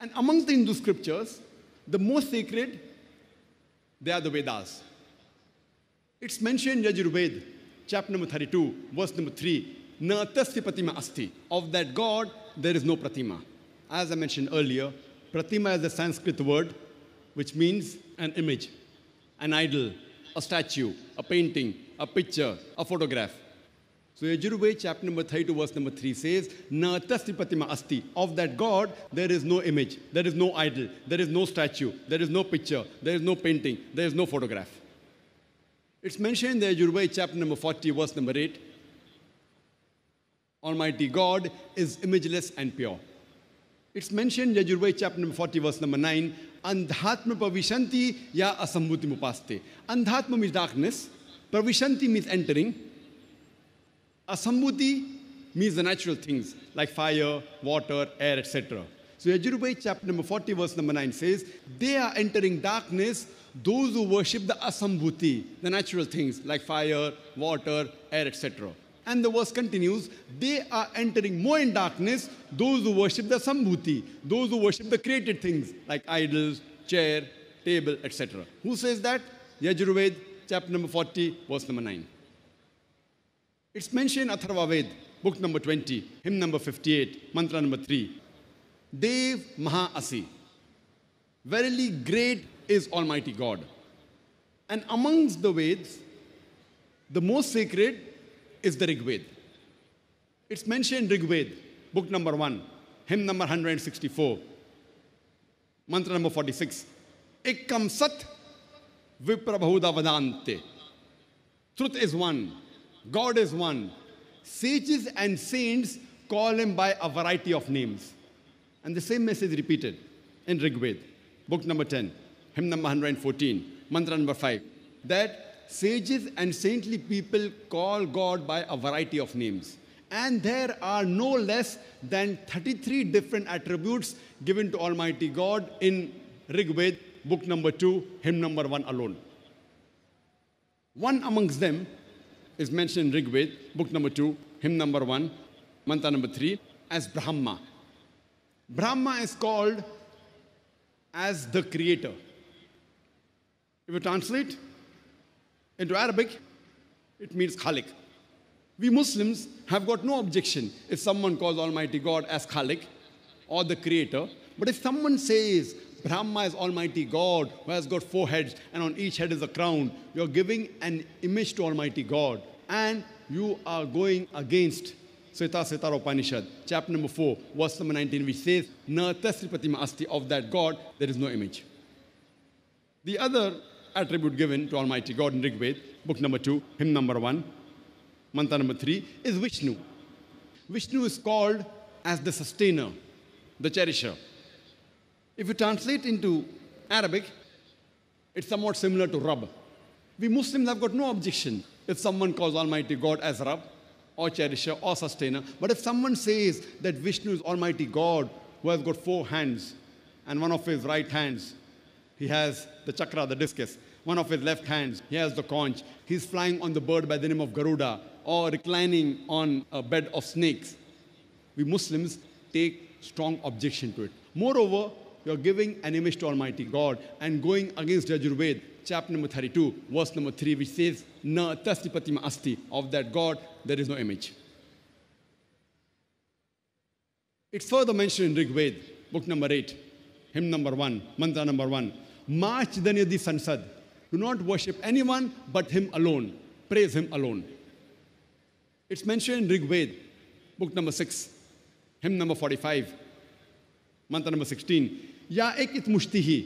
And amongst the Hindu scriptures, the most sacred, they are the Vedas. It's mentioned in Yajurved, chapter number 32, verse number 3, Na tasya pratima asti. Of that God, there is no pratima. As I mentioned earlier, pratima is the Sanskrit word which means an image, an idol, a statue, a painting, a picture, a photograph. So Yajurveda chapter number 32 verse number 3 says, Na tasri asti. Of that God, there is no image, there is no idol, there is no statue, there is no picture, there is no painting, there is no photograph. It's mentioned in the Yajurveda chapter number 40 verse number 8. Almighty God is imageless and pure. It's mentioned in Yajurveda chapter number 40 verse number 9. Andhatma pavishanti ya asambhuti mupaste. Andhatma means darkness. Pavishanti means entering. A means the natural things like fire, water, air, etc. So Yajurubai chapter number 40 verse number 9 says, They are entering darkness, those who worship the asambhuti, the natural things like fire, water, air, etc. And the verse continues, They are entering more in darkness, those who worship the sambhuti, those who worship the created things like idols, chair, table, etc. Who says that? Yajurved chapter number 40 verse number 9. It's mentioned Atharva Ved, book number 20, hymn number 58, mantra number 3. Dev Asi. Verily great is Almighty God. And amongst the Vedas, the most sacred is the Rig Veda. It's mentioned Rig Veda, book number 1, hymn number 164, mantra number 46. Ekam Sat Viprabhuda vadante. Truth is one. God is one. Sages and saints call him by a variety of names. And the same message repeated in Rigveda, book number 10, hymn number 114, mantra number 5, that sages and saintly people call God by a variety of names. And there are no less than 33 different attributes given to Almighty God in Rigveda, book number 2, hymn number 1 alone. One amongst them is mentioned in Rigved, book number two, hymn number one, mantra number three, as Brahma. Brahma is called as the creator. If you translate into Arabic, it means Khalik. We Muslims have got no objection if someone calls Almighty God as Khalik or the creator. But if someone says, Brahma is Almighty God who has got four heads and on each head is a crown. You're giving an image to Almighty God and you are going against Sita Setara Upanishad, chapter number 4, verse number 19, which says, Na tasripatima asti, of that God there is no image. The other attribute given to Almighty God in Rigved, book number 2, hymn number 1, mantra number 3, is Vishnu. Vishnu is called as the sustainer, the cherisher. If you translate into Arabic, it's somewhat similar to Rab. We Muslims have got no objection if someone calls Almighty God as Rab or Cherisher or Sustainer. But if someone says that Vishnu is Almighty God who has got four hands and one of his right hands, he has the chakra, the discus, one of his left hands, he has the conch, he's flying on the bird by the name of Garuda or reclining on a bed of snakes. We Muslims take strong objection to it. Moreover, you're giving an image to Almighty God and going against Yajurved, chapter number 32, verse number 3, which says, Na tasnipatima asti. Of that God, there is no image. It's further mentioned in Rig Ved, book number 8, hymn number 1, mantra number 1. March danyadi sansad. Do not worship anyone but him alone. Praise him alone. It's mentioned in Rig Ved, book number 6, hymn number 45, mantra number 16. या एक इतमुश्ती he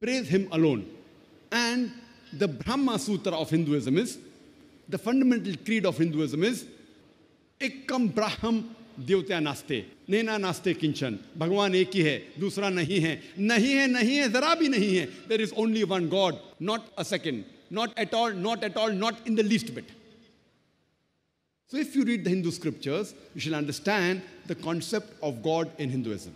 praise him alone and the Brahma Sutra of Hinduism is the fundamental creed of Hinduism is एक कम ब्राह्म देवत्या नास्ते नेना नास्ते किंचन भगवान एक ही है दूसरा नहीं है नहीं है नहीं है जरा भी नहीं है there is only one God not a second not at all not at all not in the least bit So if you read the Hindu scriptures, you shall understand the concept of God in Hinduism.